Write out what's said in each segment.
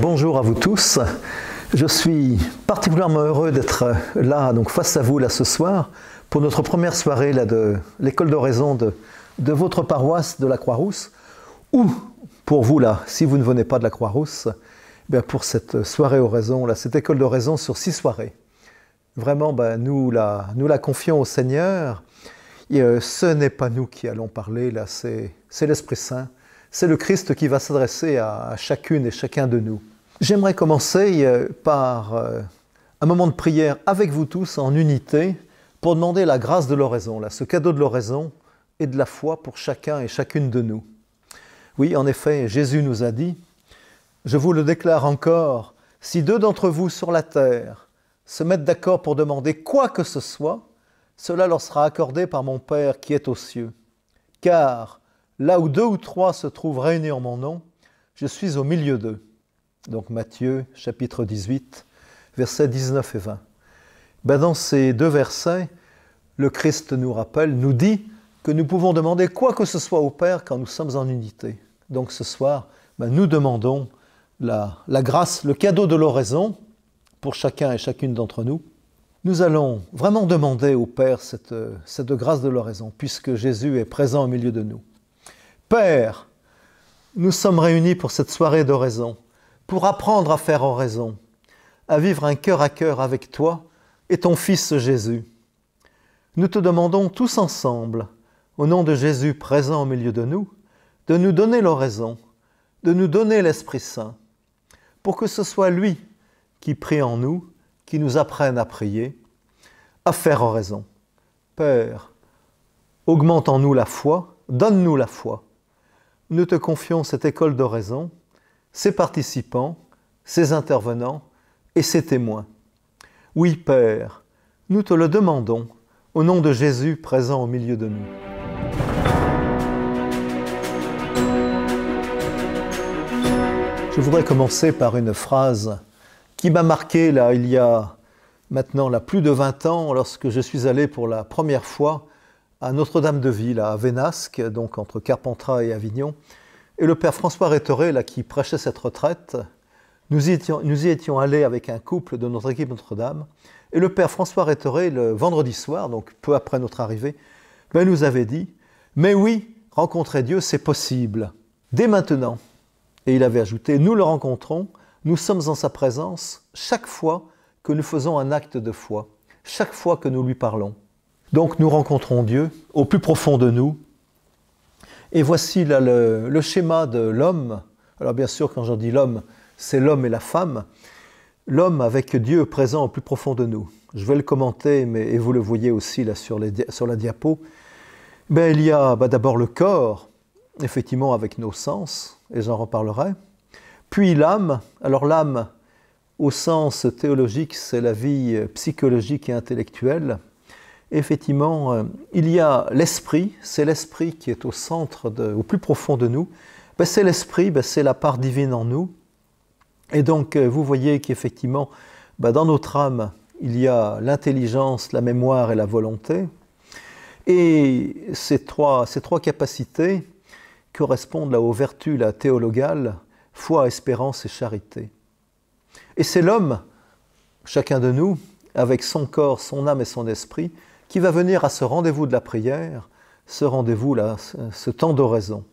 bonjour à vous tous. Je suis particulièrement heureux d'être là, donc face à vous là ce soir, pour notre première soirée là de l'école d'oraison de, de votre paroisse de la Croix-Rousse, ou pour vous là, si vous ne venez pas de la Croix-Rousse, eh bien pour cette soirée oraison là, cette école d'oraison sur six soirées. Vraiment, ben, nous la, nous la confions au Seigneur. Et, euh, ce n'est pas nous qui allons parler là, c'est l'Esprit Saint c'est le Christ qui va s'adresser à chacune et chacun de nous. J'aimerais commencer euh, par euh, un moment de prière avec vous tous en unité pour demander la grâce de l'oraison, là, ce cadeau de l'oraison et de la foi pour chacun et chacune de nous. Oui, en effet, Jésus nous a dit, je vous le déclare encore, si deux d'entre vous sur la terre se mettent d'accord pour demander quoi que ce soit, cela leur sera accordé par mon Père qui est aux cieux. Car Là où deux ou trois se trouvent réunis en mon nom, je suis au milieu d'eux. Donc Matthieu chapitre 18, versets 19 et 20. Ben, dans ces deux versets, le Christ nous rappelle, nous dit que nous pouvons demander quoi que ce soit au Père quand nous sommes en unité. Donc ce soir, ben, nous demandons la, grâce, le cadeau de l'oraison pour chacun et chacune d'entre nous. Nous allons vraiment demander au Père cette grâce de l'oraison, puisque Jésus est présent au milieu de nous. Père, nous sommes réunis pour cette soirée d'oraison, pour apprendre à faire oraison, à vivre un cœur à cœur avec toi et ton Fils Jésus. Nous te demandons tous ensemble, au nom de Jésus présent au milieu de nous, de nous donner l'oraison, de nous donner l'Esprit Saint, pour que ce soit lui qui prie en nous, qui nous apprenne à prier, à faire oraison. Père, augmente en nous la foi, donne-nous la foi nous te confions cette école d'oraison, ses participants, ses intervenants et ses témoins. Oui, Père, nous te le demandons au nom de Jésus présent au milieu de nous. Je voudrais commencer par une phrase qui m'a marqué là il y a maintenant plus de 20 ans lorsque je suis allé pour la première fois à Notre-Dame-de-Ville, à Vénasque, donc entre Carpentras et Avignon. Et le père François Rétoré, là, qui prêchait cette retraite, nous y, étions, nous y étions allés avec un couple de notre équipe Notre-Dame. Et le père François Rétoré, le vendredi soir, donc peu après notre arrivée, ben, nous avait dit Mais oui, rencontrer Dieu, c'est possible, dès maintenant. Et il avait ajouté Nous le rencontrons, nous sommes en sa présence chaque fois que nous faisons un acte de foi, chaque fois que nous lui parlons. Donc nous rencontrons Dieu au plus profond de nous. Et voici le, schéma de l'homme. Alors bien sûr, quand j'en dis l'homme, c'est l'homme et la femme. L'homme avec Dieu présent au plus profond de nous. Je vais le commenter, mais, et vous le voyez aussi là sur, la diapo. Ben, il y a ben, d'abord le corps, effectivement avec nos sens, et j'en reparlerai. Puis l'âme. Alors l'âme, au sens théologique, c'est la vie psychologique et intellectuelle effectivement, euh, il y a l'esprit, c'est l'esprit qui est au centre, au plus profond de nous. Ben, c'est l'esprit, ben, c'est la part divine en nous. Et donc, euh, vous voyez qu'effectivement, ben, dans notre âme, il y a l'intelligence, la mémoire et la volonté. Et ces trois, capacités correspondent là aux vertus la foi, espérance et charité. Et c'est l'homme, chacun de nous, avec son corps, son âme et son esprit, qui va venir à ce rendez-vous de la prière, ce rendez-vous là, ce temps d'oraison.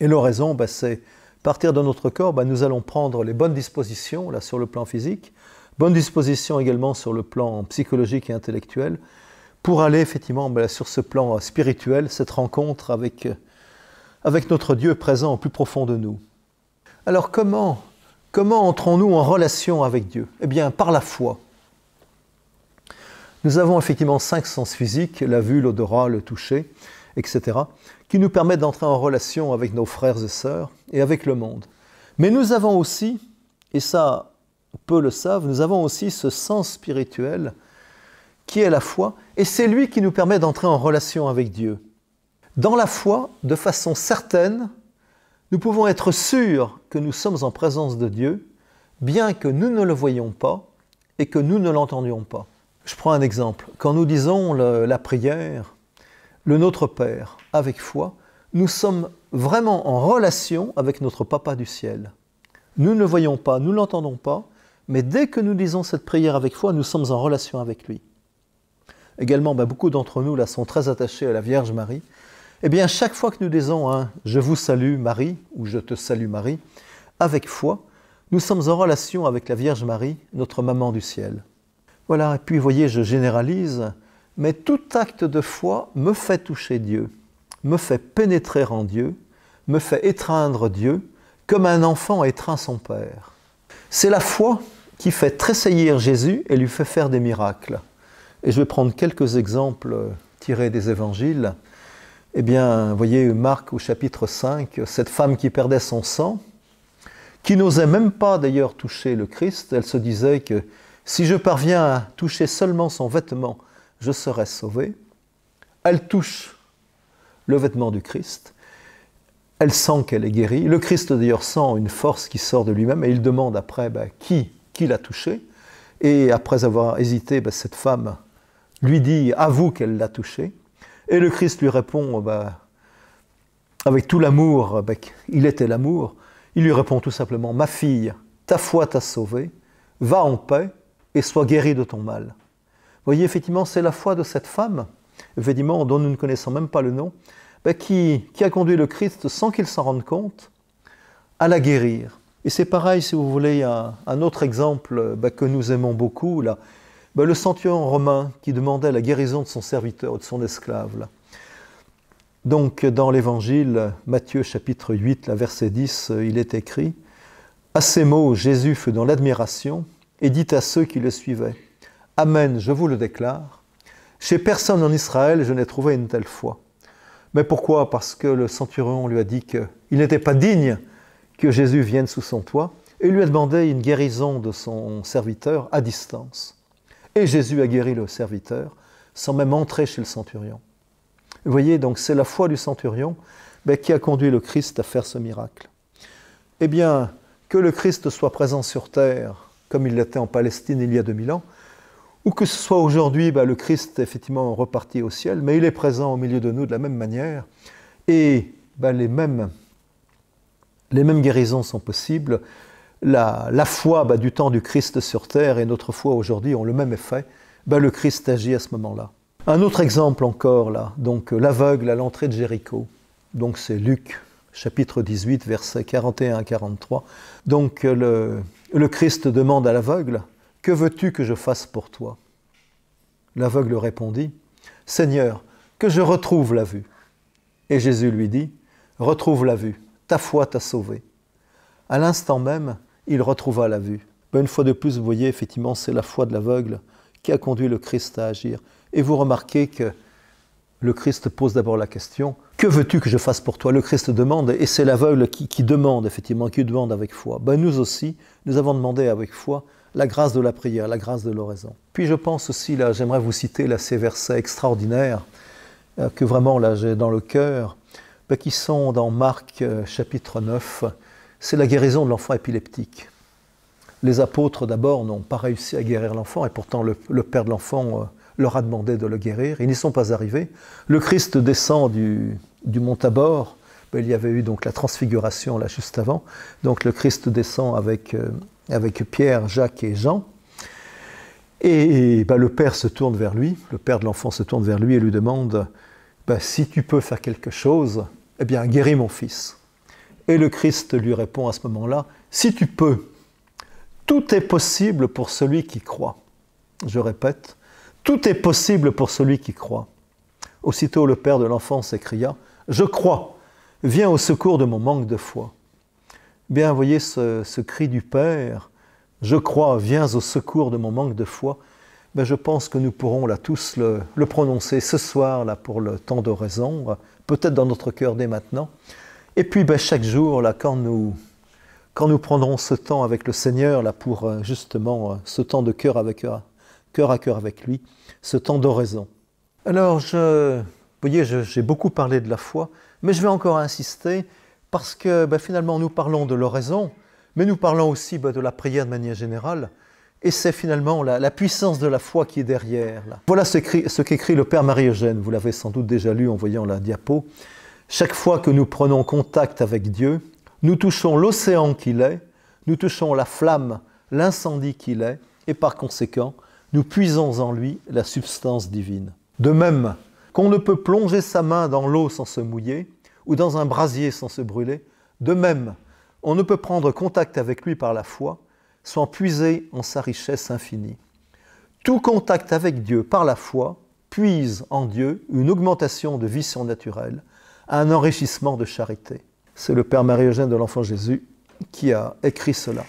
Et l'oraison, ben, c'est partir de notre corps, ben, nous allons prendre les bonnes dispositions là sur le plan physique, bonnes dispositions également sur le plan psychologique et intellectuel, pour aller effectivement ben, sur ce plan spirituel, cette rencontre avec, euh, avec notre Dieu présent au plus profond de nous. Alors comment, comment entrons-nous en relation avec Dieu Eh bien par la foi. Nous avons effectivement cinq sens physiques, la vue, l'odorat, le toucher, etc., qui nous permettent d'entrer en relation avec nos frères et sœurs et avec le monde. Mais nous avons aussi, et ça peu le savent, nous avons aussi ce sens spirituel qui est la foi, et c'est lui qui nous permet d'entrer en relation avec Dieu. Dans la foi, de façon certaine, nous pouvons être sûrs que nous sommes en présence de Dieu, bien que nous ne le voyions pas et que nous ne l'entendions pas. Je prends un exemple. Quand nous disons la prière, le Notre Père, avec foi, nous sommes vraiment en relation avec notre Papa du ciel. Nous ne voyons pas, nous ne l'entendons pas, mais dès que nous disons cette prière avec foi, nous sommes en relation avec lui. Également, ben, beaucoup d'entre nous là sont très attachés à la Vierge Marie. Eh bien, chaque fois que nous disons hein, Je vous salue Marie ou Je te salue Marie, avec foi, nous sommes en relation avec la Vierge Marie, notre maman du ciel. Voilà, et puis vous voyez, je généralise, mais tout acte de foi me fait toucher Dieu, me fait pénétrer en Dieu, me fait étreindre Dieu, comme un enfant étreint son Père. C'est la foi qui fait tressaillir Jésus et lui fait faire des miracles. Et je vais prendre quelques exemples tirés des évangiles. Eh bien, vous voyez, Marc au chapitre 5, cette femme qui perdait son sang, qui n'osait même pas d'ailleurs toucher le Christ, elle se disait que si je parviens à toucher seulement son vêtement, je serai sauvé. Elle touche le vêtement du Christ. Elle sent qu'elle est guérie. Le Christ d'ailleurs sent une force qui sort de lui-même et il demande après ben, qui, qui l'a touché. Et après avoir hésité, ben, cette femme lui dit avoue qu'elle l'a touché. Et le Christ lui répond ben, avec tout l'amour, il était l'amour. Il lui répond tout simplement ma fille, ta foi t'a sauvée, va en paix et sois guéri de ton mal. Vous voyez, effectivement, c'est la foi de cette femme, effectivement, dont nous ne connaissons même pas le nom, ben, qui, a conduit le Christ sans qu'il s'en rende compte à la guérir. Et c'est pareil, si vous voulez, un, autre exemple ben, que nous aimons beaucoup, là, ben, le centurion romain qui demandait la guérison de son serviteur, de son esclave. Donc, dans l'évangile, Matthieu chapitre 8, verset 10, euh, il est écrit À ces mots, Jésus fut dans l'admiration et dit à ceux qui le suivaient, Amen, je vous le déclare, chez personne en Israël je n'ai trouvé une telle foi. Mais pourquoi Parce que le centurion lui a dit qu'il n'était pas digne que Jésus vienne sous son toit, et lui a demandé une guérison de son serviteur à distance. Et Jésus a guéri le serviteur, sans même entrer chez le centurion. Vous voyez, donc c'est la foi du centurion qui a conduit le Christ à faire ce miracle. Eh bien, que le Christ soit présent sur terre comme il l'était en Palestine il y a 2000 ans, ou que ce soit aujourd'hui, bah, le Christ est effectivement reparti au ciel, mais il est présent au milieu de nous de la même manière, et bah, les, mêmes, les mêmes guérisons sont possibles. La, foi bah, du temps du Christ sur terre et notre foi aujourd'hui ont le même effet. le Christ agit à ce moment-là. Un autre exemple encore là, donc l'aveugle à l'entrée de Jéricho. Donc c'est Luc chapitre 18 versets 41 43. Donc le, le Christ demande à l'aveugle, Que veux-tu que je fasse pour toi L'aveugle répondit, Seigneur, que je retrouve la vue. Et Jésus lui dit, Retrouve la vue, ta foi t'a sauvé. À l'instant même, il retrouva la vue. Une fois de plus, vous voyez, effectivement, c'est la foi de l'aveugle qui a conduit le Christ à agir. Et vous remarquez que le Christ pose d'abord la question Que veux-tu que je fasse pour toi Le Christ demande, et c'est l'aveugle qui, demande, effectivement, qui demande avec foi. Ben, nous aussi, nous avons demandé avec foi la grâce de la prière, la grâce de l'oraison. Puis je pense aussi, là, j'aimerais vous citer là, ces versets extraordinaires euh, que vraiment j'ai dans le cœur, ben, qui sont dans Marc euh, chapitre 9. C'est la guérison de l'enfant épileptique. Les apôtres d'abord n'ont pas réussi à guérir l'enfant, et pourtant le, père de l'enfant. Euh, leur a demandé de le guérir. Ils n'y sont pas arrivés. Le Christ descend du, du mont Tabor. Ben, il y avait eu donc la transfiguration là juste avant. Donc le Christ descend avec, euh, avec Pierre, Jacques et Jean. Et, ben, le Père se tourne vers lui, le Père de l'enfant se tourne vers lui et lui demande ben, Si tu peux faire quelque chose, eh bien guéris mon fils. Et le Christ lui répond à ce moment-là Si tu peux, tout est possible pour celui qui croit. Je répète, tout est possible pour celui qui croit. Aussitôt le père de l'enfant s'écria, Je crois, viens au secours de mon manque de foi. Bien, voyez ce, cri du père, Je crois, viens au secours de mon manque de foi. Ben, je pense que nous pourrons là tous le, prononcer ce soir là pour le temps de raison. peut-être dans notre cœur dès maintenant. Et puis ben, chaque jour là quand nous quand nous prendrons ce temps avec le Seigneur là pour euh, justement euh, ce temps de cœur avec euh, cœur à cœur avec lui, ce temps d'oraison. Alors, je, vous voyez, j'ai beaucoup parlé de la foi, mais je vais encore insister parce que ben, finalement, nous parlons de l'oraison, mais nous parlons aussi ben, de la prière de manière générale. Et c'est finalement la, puissance de la foi qui est derrière. Voilà ce, ce qu'écrit le Père Marie-Eugène. Vous l'avez sans doute déjà lu en voyant la diapo. Chaque fois que nous prenons contact avec Dieu, nous touchons l'océan qu'il est, nous touchons la flamme, l'incendie qu'il est, et par conséquent, nous puisons en lui la substance divine. De même qu'on ne peut plonger sa main dans l'eau sans se mouiller, ou dans un brasier sans se brûler, de même on ne peut prendre contact avec lui par la foi sans puiser en sa richesse infinie. Tout contact avec Dieu par la foi puise en Dieu une augmentation de vie surnaturelle, un enrichissement de charité. C'est le Père Marie-Eugène de l'Enfant Jésus qui a écrit cela.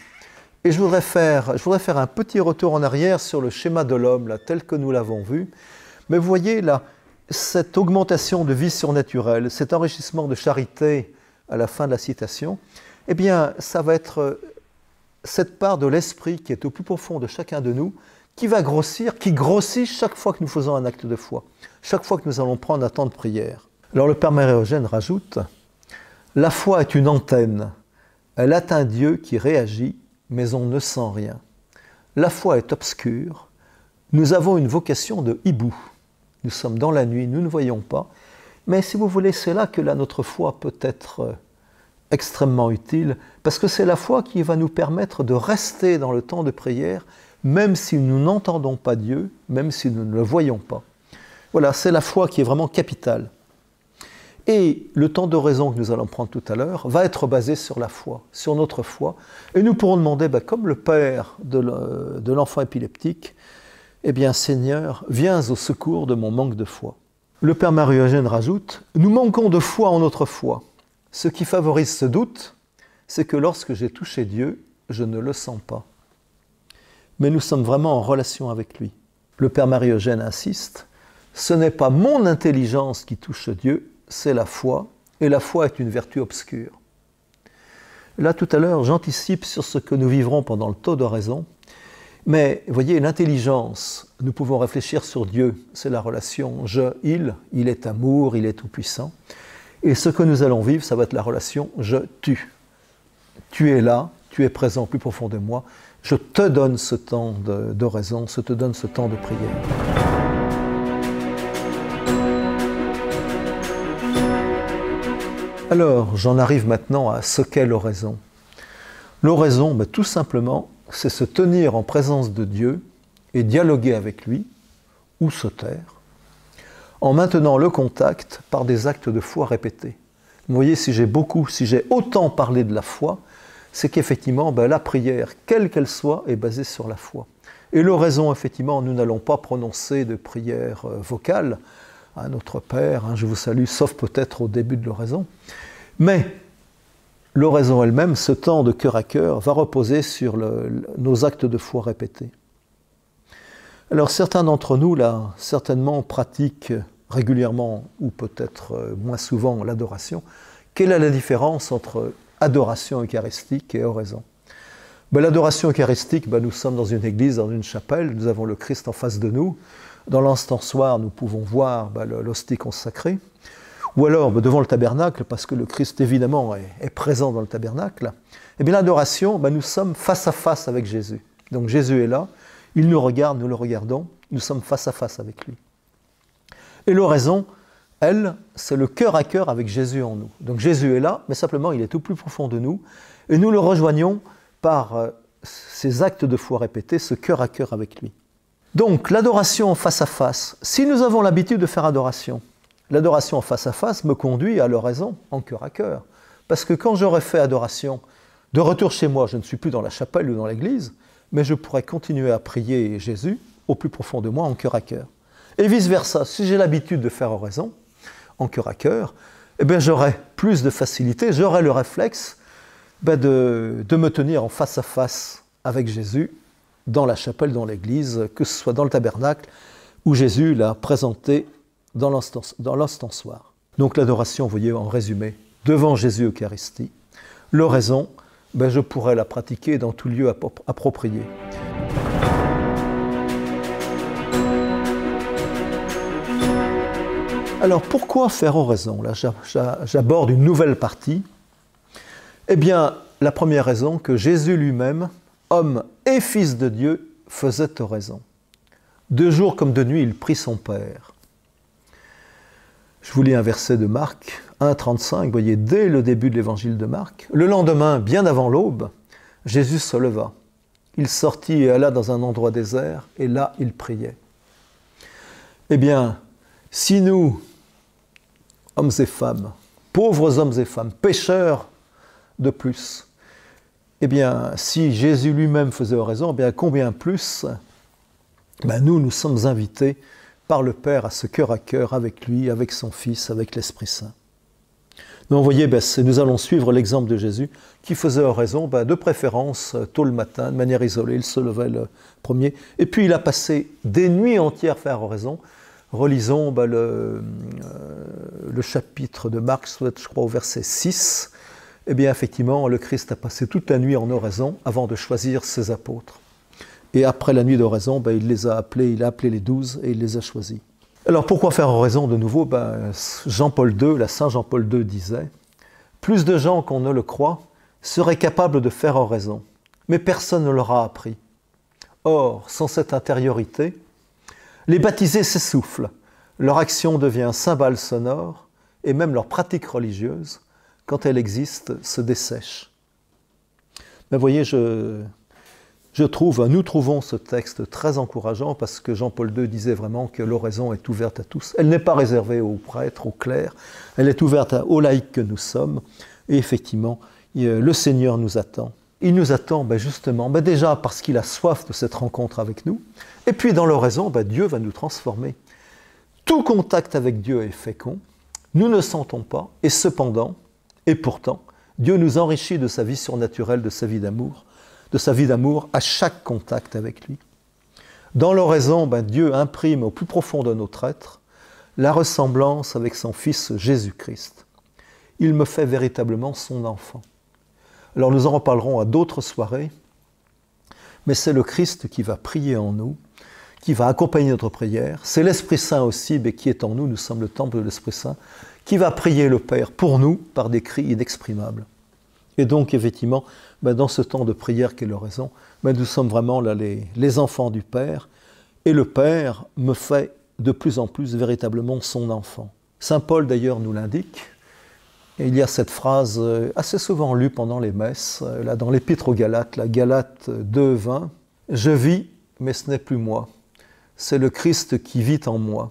Et je voudrais, faire, je voudrais faire un petit retour en arrière sur le schéma de l'homme, tel que nous l'avons vu. Mais vous voyez là, cette augmentation de vie surnaturelle, cet enrichissement de charité à la fin de la citation, eh bien, ça va être euh, cette part de l'esprit qui est au plus profond de chacun de nous, qui va grossir, qui grossit chaque fois que nous faisons un acte de foi, chaque fois que nous allons prendre un temps de prière. Alors le Père mère eugène rajoute, la foi est une antenne, elle atteint Dieu qui réagit mais on ne sent rien. La foi est obscure. Nous avons une vocation de hibou. Nous sommes dans la nuit, nous ne voyons pas. Mais si vous voulez, c'est là que la, notre foi peut être euh, extrêmement utile, parce que c'est la foi qui va nous permettre de rester dans le temps de prière, même si nous n'entendons pas Dieu, même si nous ne le voyons pas. Voilà, c'est la foi qui est vraiment capitale. Et le temps de raison que nous allons prendre tout à l'heure va être basé sur la foi, sur notre foi. Et nous pourrons demander, ben, comme le père de l'enfant épileptique, eh bien Seigneur, viens au secours de mon manque de foi. Le Père Marie-Eugène rajoute, nous manquons de foi en notre foi. Ce qui favorise ce doute, c'est que lorsque j'ai touché Dieu, je ne le sens pas. Mais nous sommes vraiment en relation avec lui. Le Père Marie-Eugène insiste, ce n'est pas mon intelligence qui touche Dieu, c'est la foi, et la foi est une vertu obscure. Là, tout à l'heure, j'anticipe sur ce que nous vivrons pendant le taux raison. mais voyez, l'intelligence, nous pouvons réfléchir sur Dieu, c'est la relation je-il, il est amour, il est tout-puissant, et ce que nous allons vivre, ça va être la relation je-tu. Tu es là, tu es présent plus profond de moi, je te donne ce temps de raison, je te donne ce temps de prière. Alors, j'en arrive maintenant à ce qu'est l'oraison. L'oraison, ben, tout simplement, c'est se tenir en présence de Dieu et dialoguer avec lui, ou se taire, en maintenant le contact par des actes de foi répétés. Vous voyez, si j'ai beaucoup, si j'ai autant parlé de la foi, c'est qu'effectivement, ben, la prière, quelle qu'elle soit, est basée sur la foi. Et l'oraison, effectivement, nous n'allons pas prononcer de prière euh, vocale, à notre Père, hein, je vous salue, sauf peut-être au début de l'oraison. Mais l'oraison elle-même, ce temps de cœur à cœur, va reposer sur nos actes de foi répétés. Alors certains d'entre nous, là, certainement pratiquent régulièrement ou peut-être euh, moins souvent l'adoration. Quelle est la différence entre adoration eucharistique et oraison ben, L'adoration eucharistique, ben, nous sommes dans une église, dans une chapelle, nous avons le Christ en face de nous, dans l'instant soir, nous pouvons voir bah, l'hostie consacrée, ou alors bah, devant le tabernacle, parce que le Christ évidemment est, présent dans le tabernacle. Et eh bien l'adoration, bah, nous sommes face à face avec Jésus. Donc Jésus est là, il nous regarde, nous le regardons, nous sommes face à face avec lui. Et l'oraison, elle, c'est le cœur à cœur avec Jésus en nous. Donc Jésus est là, mais simplement il est au plus profond de nous, et nous le rejoignons par euh, ces actes de foi répétés, ce cœur à cœur avec lui. Donc l'adoration face à face, si nous avons l'habitude de faire adoration, l'adoration face à face me conduit à l'oraison en cœur à cœur. Parce que quand j'aurai fait adoration, de retour chez moi, je ne suis plus dans la chapelle ou dans l'église, mais je pourrai continuer à prier Jésus au plus profond de moi en cœur à cœur. Et vice-versa, si j'ai l'habitude de faire oraison en cœur à cœur, eh j'aurai plus de facilité, j'aurai le réflexe ben, de, de me tenir en face à face avec Jésus dans la chapelle, dans l'église, que ce soit dans le tabernacle, où Jésus l'a présenté dans l'ostensoir. Donc l'adoration, vous voyez, en résumé, devant Jésus Eucharistie. L'oraison, ben, je pourrais la pratiquer dans tout lieu approprié. Alors pourquoi faire oraison Là, j'aborde une nouvelle partie. Eh bien, la première raison que Jésus lui-même, homme et fils de Dieu, faisait oraison. De jour comme de nuit, il prit son Père. Je vous lis un verset de Marc 1,35, voyez, dès le début de l'évangile de Marc. Le lendemain, bien avant l'aube, Jésus se leva. Il sortit et alla dans un endroit désert, et là, il priait. Eh bien, si nous, hommes et femmes, pauvres hommes et femmes, pécheurs de plus, eh bien, si Jésus lui-même faisait oraison, eh bien, combien plus ben, nous, nous sommes invités par le Père à ce cœur à cœur avec lui, avec son Fils, avec l'Esprit Saint. Donc, vous voyez, ben, nous allons suivre l'exemple de Jésus qui faisait oraison, ben, de préférence euh, tôt le matin, de manière isolée, il se levait le premier. Et puis, il a passé des nuits entières à faire oraison. Relisons le, euh, le, chapitre de Marc, je crois, au verset 6. Eh bien, effectivement, le Christ a passé toute la nuit en oraison avant de choisir ses apôtres. Et après la nuit d'oraison, ben, il les a appelés, il a appelé les douze et il les a choisis. Alors pourquoi faire oraison de nouveau ben, Jean-Paul II, la Saint Jean-Paul II disait Plus de gens qu'on ne le croit seraient capables de faire oraison, mais personne ne leur a appris. Or, sans cette intériorité, les baptisés s'essoufflent, leur action devient cymbale sonore et même leur pratique religieuse quand elle existe, se dessèche. Mais voyez, je, je trouve, nous trouvons ce texte très encourageant parce que Jean-Paul II disait vraiment que l'oraison est ouverte à tous. Elle n'est pas réservée aux prêtres, aux clercs, elle est ouverte aux laïcs que nous sommes. Et effectivement, euh, le Seigneur nous attend. Il nous attend ben, justement, ben, déjà parce qu'il a soif de cette rencontre avec nous, et puis dans l'oraison, ben, Dieu va nous transformer. Tout contact avec Dieu est fécond, nous ne sentons pas, et cependant, et pourtant, Dieu nous enrichit de sa vie surnaturelle, de sa vie d'amour, de sa vie d'amour à chaque contact avec lui. Dans l'oraison, ben, Dieu imprime au plus profond de notre être la ressemblance avec son Fils Jésus-Christ. Il me fait véritablement son enfant. Alors nous en reparlerons à d'autres soirées, mais c'est le Christ qui va prier en nous, qui va accompagner notre prière. C'est l'Esprit Saint aussi, mais ben, qui est en nous, nous sommes le temple de l'Esprit Saint, qui va prier le Père pour nous par des cris inexprimables. Et donc, effectivement, ben, dans ce temps de prière qu'est l'oraison, ben, nous sommes vraiment les, enfants du Père, et le Père me fait de plus en plus véritablement son enfant. Saint Paul d'ailleurs nous l'indique, et il y a cette phrase euh, assez souvent lue pendant les messes, euh, là dans l'Épître aux Galates, la Galate 2, 20. Je vis, mais ce n'est plus moi. C'est le Christ qui vit en moi.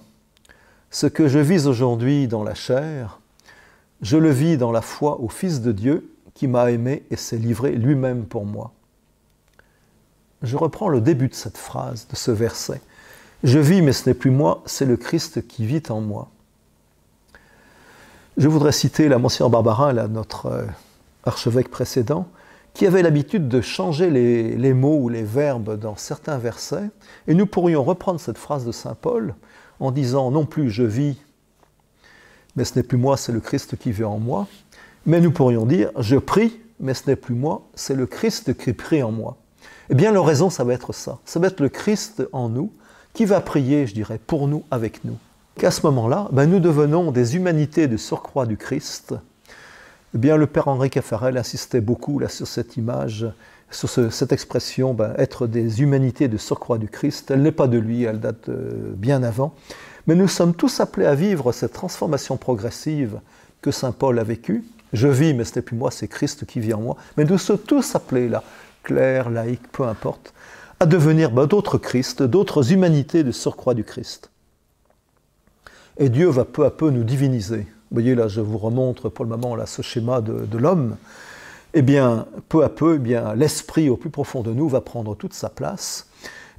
Ce que je vis aujourd'hui dans la chair, je le vis dans la foi au Fils de Dieu qui m'a aimé et s'est livré lui-même pour moi. Je reprends le début de cette phrase, de ce verset. Je vis, mais ce n'est plus moi, c'est le Christ qui vit en moi. Je voudrais citer la Monsieur Barbarin, notre euh, archevêque précédent, qui avait l'habitude de changer les, mots ou les verbes dans certains versets, et nous pourrions reprendre cette phrase de Saint Paul en disant non plus je vis, mais ce n'est plus moi, c'est le Christ qui vit en moi. Mais nous pourrions dire je prie, mais ce n'est plus moi, c'est le Christ qui prie en moi. Eh bien, la raison, ça va être ça. Ça va être le Christ en nous qui va prier, je dirais, pour nous, avec nous. Qu'à ce moment-là, ben, nous devenons des humanités de surcroît du Christ. Eh bien, le Père Henri Caffarel insistait beaucoup là, sur cette image sur cette expression, ben, être des humanités de surcroît du Christ, elle n'est pas de lui, elle date euh, bien avant. Mais nous sommes tous appelés à vivre cette transformation progressive que Saint Paul a vécue. Je vis, mais ce n'est plus moi, c'est Christ qui vit en moi. Mais nous sommes tous appelés là, clairs, laïcs, peu importe, à devenir ben, d'autres Christ, d'autres humanités de surcroît du Christ. Et Dieu va peu à peu nous diviniser. Vous voyez là, je vous remontre pour le moment là, ce schéma de l'homme. Et eh bien, peu à peu, eh bien, l'esprit au plus profond de nous va prendre toute sa place.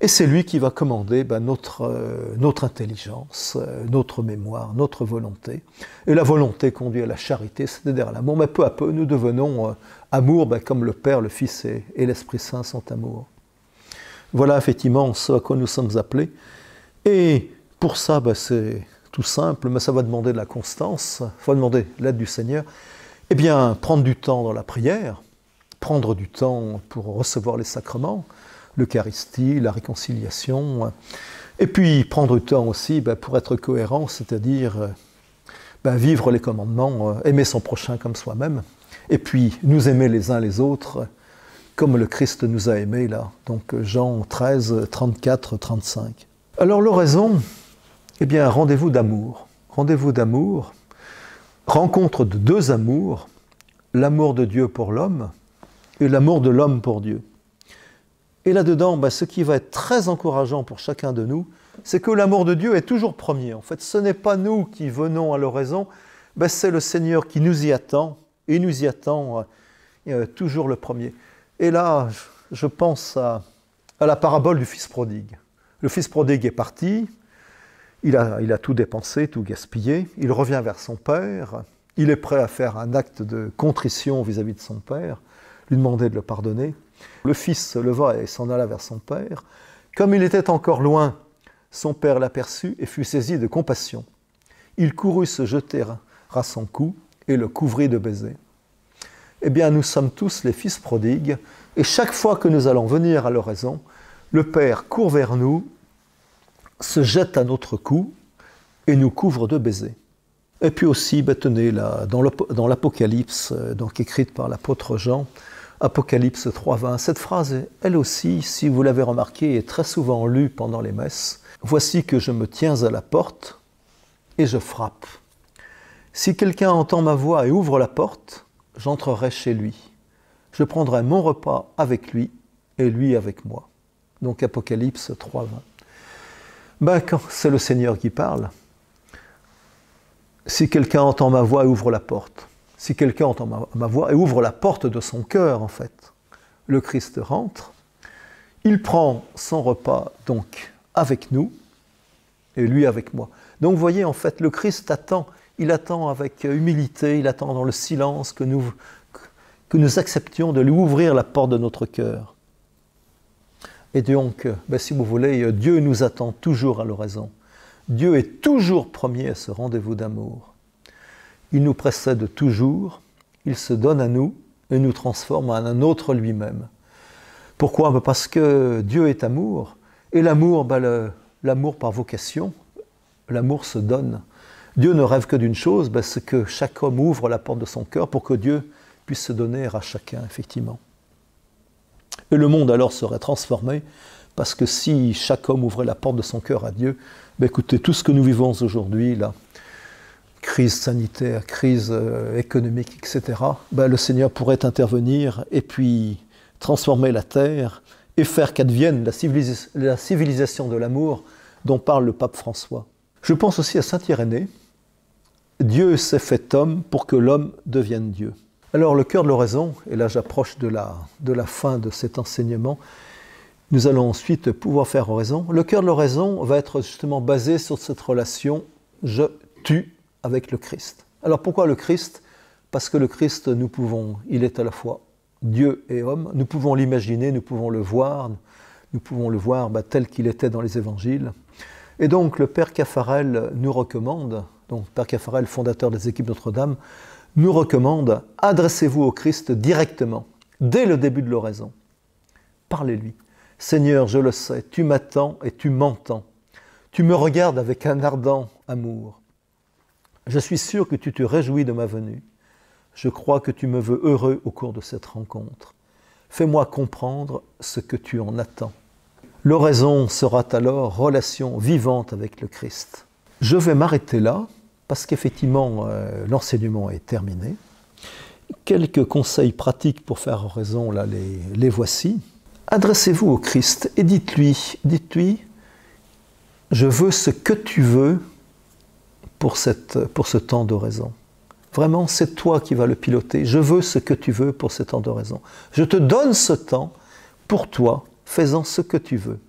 Et c'est lui qui va commander ben, notre, euh, notre intelligence, euh, notre mémoire, notre volonté. Et la volonté conduit à la charité, c'est-à-dire à, l'amour. Mais peu à peu, nous devenons euh, amour, ben, comme le Père, le Fils et, l'Esprit Saint sont amour. Voilà effectivement ce à quoi nous sommes appelés. Et pour ça, ben, c'est tout simple, mais ça va demander de la constance, il va demander l'aide du Seigneur. Eh bien, prendre du temps dans la prière, prendre du temps pour recevoir les sacrements, l'Eucharistie, la réconciliation, et puis prendre du temps aussi ben, pour être cohérent, c'est-à-dire ben, vivre les commandements, aimer son prochain comme soi-même, et puis nous aimer les uns les autres comme le Christ nous a aimés là. Donc Jean 13, 34, 35. Alors l'oraison, eh bien rendez-vous d'amour. Rendez-vous d'amour, rencontre de deux amours, l'amour de Dieu pour l'homme et l'amour de l'homme pour Dieu. Et là-dedans, bah, ce qui va être très encourageant pour chacun de nous, c'est que l'amour de Dieu est toujours premier. En fait, ce n'est pas nous qui venons à l'oraison, bah, c'est le Seigneur qui nous y attend, et nous y attend euh, euh, toujours le premier. Et là, je pense à la parabole du Fils prodigue. Le Fils prodigue est parti, il a, tout dépensé, tout gaspillé. Il revient vers son père. Il est prêt à faire un acte de contrition vis-à-vis -vis de son père, lui demander de le pardonner. Le fils se leva et s'en alla vers son père. Comme il était encore loin, son père l'aperçut et fut saisi de compassion. Il courut se jeter à son cou et le couvrit de baisers. Eh bien, nous sommes tous les fils prodigues, et chaque fois que nous allons venir à l'oraison, le Père court vers nous se jette à notre cou et nous couvre de baisers. Et puis aussi, ben, tenez, là, dans l'Apocalypse, euh, donc écrite par l'apôtre Jean, Apocalypse 3.20, cette phrase, elle aussi, si vous l'avez remarqué, est très souvent lue pendant les messes. Voici que je me tiens à la porte et je frappe. Si quelqu'un entend ma voix et ouvre la porte, j'entrerai chez lui. Je prendrai mon repas avec lui et lui avec moi. Donc Apocalypse 3.20 ben, quand c'est le Seigneur qui parle, si quelqu'un entend ma voix et ouvre la porte, si quelqu'un entend ma, voix et ouvre la porte de son cœur, en fait, le Christ rentre, il prend son repas donc avec nous et lui avec moi. Donc vous voyez, en fait, le Christ attend, il attend avec humilité, il attend dans le silence que nous, que nous acceptions de lui ouvrir la porte de notre cœur. Et donc, euh, ben, si vous voulez, euh, Dieu nous attend toujours à l'oraison. Dieu est toujours premier à ce rendez-vous d'amour. Il nous précède toujours, il se donne à nous et nous transforme en un autre lui-même. Pourquoi ben, Parce que Dieu est amour, et l'amour, ben, l'amour par vocation, l'amour se donne. Dieu ne rêve que d'une chose, c'est que chaque homme ouvre la porte de son cœur pour que Dieu puisse se donner à chacun, effectivement. Et le monde alors serait transformé, parce que si chaque homme ouvrait la porte de son cœur à Dieu, ben écoutez, tout ce que nous vivons aujourd'hui, là, crise sanitaire, crise euh, économique, etc., ben le Seigneur pourrait intervenir et puis transformer la terre et faire qu'advienne la, la civilisation de l'amour dont parle le pape François. Je pense aussi à Saint Irénée. Dieu s'est fait homme pour que l'homme devienne Dieu. Alors le cœur de l'oraison, et là j'approche de la, de la fin de cet enseignement, nous allons ensuite pouvoir faire oraison. Le cœur de l'oraison va être justement basé sur cette relation je tue avec le Christ. Alors pourquoi le Christ Parce que le Christ, nous pouvons, il est à la fois Dieu et homme, nous pouvons l'imaginer, nous pouvons le voir, nous pouvons le voir bah, tel qu'il était dans les évangiles. Et donc le Père Caffarel nous recommande, donc Père Caffarel, fondateur des équipes Notre-Dame, nous recommande adressez-vous au Christ directement, dès le début de l'oraison. Parlez-lui. Seigneur, je le sais, tu m'attends et tu m'entends. Tu me regardes avec un ardent amour. Je suis sûr que tu te réjouis de ma venue. Je crois que tu me veux heureux au cours de cette rencontre. Fais-moi comprendre ce que tu en attends. L'oraison sera alors relation vivante avec le Christ. Je vais m'arrêter là parce qu'effectivement, euh, l'enseignement est terminé. Quelques conseils pratiques pour faire raison, là, les, voici. Adressez-vous au Christ et dites-lui, dites-lui, je veux ce que tu veux pour, cette, pour ce temps de raison. Vraiment, c'est toi qui vas le piloter. Je veux ce que tu veux pour ce temps de raison. Je te donne ce temps pour toi, faisant ce que tu veux.